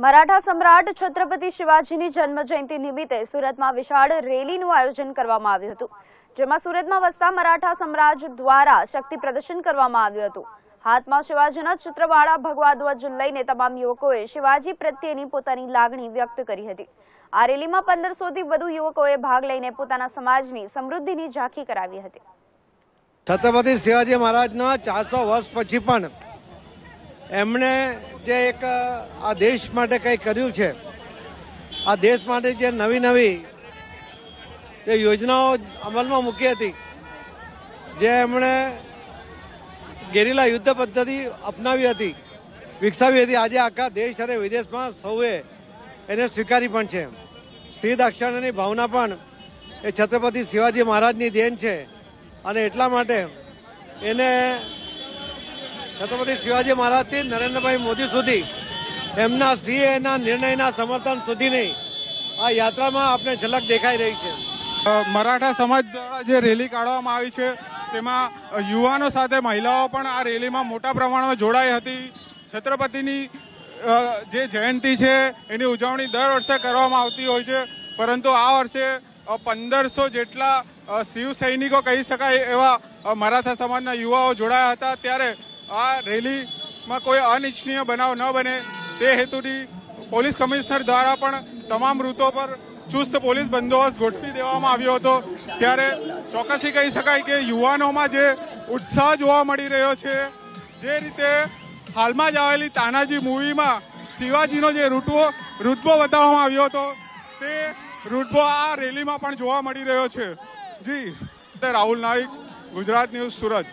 મરાઠા સમ્રાટ છત્રપતિ શિવાજીની જન્મ જયંતિ નિમિત્તે સુરતમાં વિશાળ રેલીનું આયોજન કરવામાં આવ્યું હતું જેમાં સુરતમાં વસતા મરાઠા સમ્રાજ દ્વારા શક્તિ પ્રદર્શન કરવામાં આવ્યું હતું હાથમાં શિવાજીના ચિત્રવાળા ભગવા ધ્વજ લઈને તમામ યુવકોએ શિવાજી પ્રત્યેની પોતાની લાગણી વ્યક્ત કરી હતી આ રેલીમાં પંદરસોથી વધુ યુવકોએ ભાગ લઈને પોતાના સમાજની સમૃદ્ધિની ઝાંખી કરાવી હતી છત્રપતિ શિવાજી મહારાજના ચારસો વર્ષ પછી પણ એમણે જે એક આ દેશ માટે કંઈ કર્યું છે આ દેશ માટે જે નવી નવી જે યોજનાઓ અમલમાં મૂકી હતી જે એમણે ગેરીલા યુદ્ધ પદ્ધતિ અપનાવી હતી વિકસાવી હતી આજે આખા દેશ અને વિદેશમાં સૌએ એને સ્વીકારી પણ છે શ્રી દાક્ષાણાની ભાવના પણ એ છત્રપતિ શિવાજી મહારાજની દેન છે અને એટલા માટે એને છત્રપતિ શિવાજી મહારાજથી નરેન્દ્રભાઈ મોદી સુધી એમના સીએના નિર્ણયના સમર્થન સુધીની આ યાત્રામાં આપણે ઝલક દેખાઈ રહી છે મરાઠા સમાજ દ્વારા જે રેલી કાઢવામાં આવી છે તેમાં યુવાનો સાથે મહિલાઓ પણ આ રેલીમાં મોટા પ્રમાણમાં જોડાઈ હતી છત્રપતિની જે જયંતિ છે એની ઉજવણી દર વર્ષે કરવામાં આવતી હોય છે પરંતુ આ વર્ષે પંદરસો જેટલા શિવ સૈનિકો કહી શકાય એવા મરાઠા સમાજના યુવાઓ જોડાયા હતા ત્યારે આ રેલીમાં કોઈ અનિચ્છનીય બનાવ ન બને તે હેતુથી પોલીસ કમિશનર દ્વારા પણ તમામ રૂટો પર ચુસ્ત પોલીસ બંદોબસ્ત ગોઠવી દેવામાં આવ્યો હતો ત્યારે ચોક્કસી કહી શકાય કે યુવાનોમાં જે ઉત્સાહ જોવા મળી રહ્યો છે જે રીતે હાલમાં જ આવેલી તાનાજી મૂવીમાં શિવાજીનો જે રૂટવો રૂટબો બતાવવામાં આવ્યો હતો તે રૂટબો આ રેલીમાં પણ જોવા મળી રહ્યો છે જી રાહુલ નાઈક ગુજરાત ન્યૂઝ સુરત